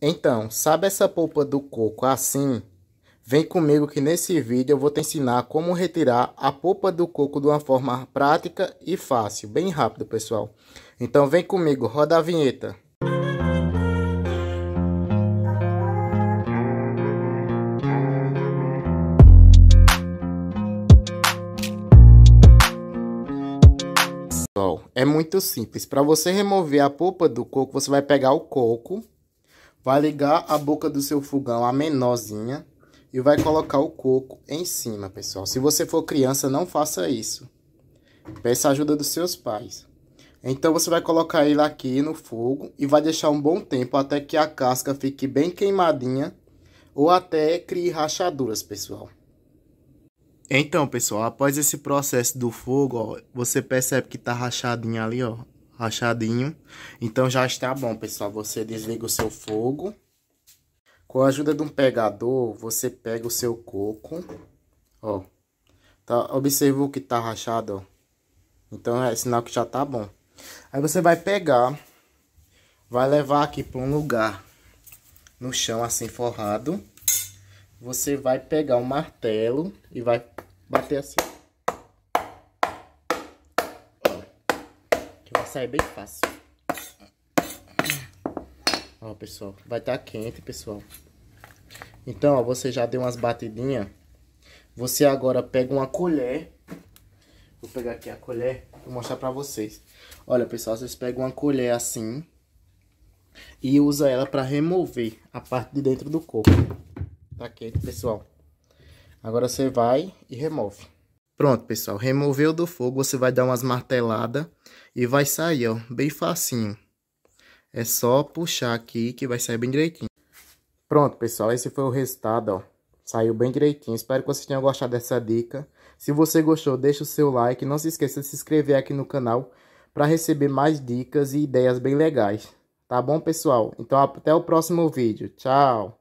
Então, sabe essa polpa do coco assim? Vem comigo que nesse vídeo eu vou te ensinar como retirar a polpa do coco de uma forma prática e fácil, bem rápido pessoal. Então vem comigo, roda a vinheta. é muito simples, para você remover a polpa do coco você vai pegar o coco Vai ligar a boca do seu fogão a menorzinha e vai colocar o coco em cima, pessoal. Se você for criança, não faça isso. Peça a ajuda dos seus pais. Então você vai colocar ele aqui no fogo e vai deixar um bom tempo até que a casca fique bem queimadinha ou até crie rachaduras, pessoal. Então, pessoal, após esse processo do fogo, ó, você percebe que tá rachadinho ali, ó rachadinho. Então já está bom, pessoal. Você desliga o seu fogo. Com a ajuda de um pegador, você pega o seu coco. Ó. Tá, observou que tá rachado, ó. Então é sinal que já tá bom. Aí você vai pegar, vai levar aqui para um lugar no chão assim forrado. Você vai pegar o um martelo e vai bater assim. sai bem fácil. Ó, pessoal, vai estar tá quente, pessoal. Então, ó, você já deu umas batidinhas. Você agora pega uma colher. Vou pegar aqui a colher, vou mostrar pra vocês. Olha, pessoal, vocês pegam uma colher assim e usa ela pra remover a parte de dentro do coco. Tá quente, pessoal. Agora você vai e remove. Pronto, pessoal, removeu do fogo, você vai dar umas marteladas e vai sair, ó, bem facinho. É só puxar aqui que vai sair bem direitinho. Pronto, pessoal, esse foi o resultado, ó. Saiu bem direitinho. Espero que vocês tenham gostado dessa dica. Se você gostou, deixa o seu like. Não se esqueça de se inscrever aqui no canal para receber mais dicas e ideias bem legais. Tá bom, pessoal? Então, até o próximo vídeo. Tchau!